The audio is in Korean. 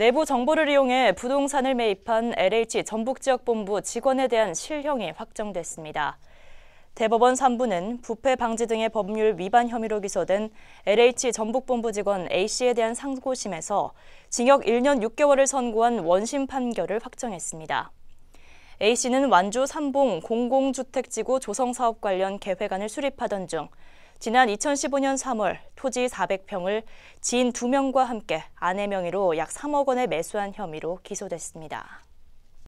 내부 정보를 이용해 부동산을 매입한 LH 전북지역본부 직원에 대한 실형이 확정됐습니다. 대법원 3부는 부패 방지 등의 법률 위반 혐의로 기소된 LH 전북본부 직원 A씨에 대한 상고심에서 징역 1년 6개월을 선고한 원심 판결을 확정했습니다. A씨는 완주 삼봉 공공주택지구 조성사업 관련 계획안을 수립하던 중 지난 2015년 3월 토지 400평을 지인 2명과 함께 아내 명의로 약 3억 원에 매수한 혐의로 기소됐습니다.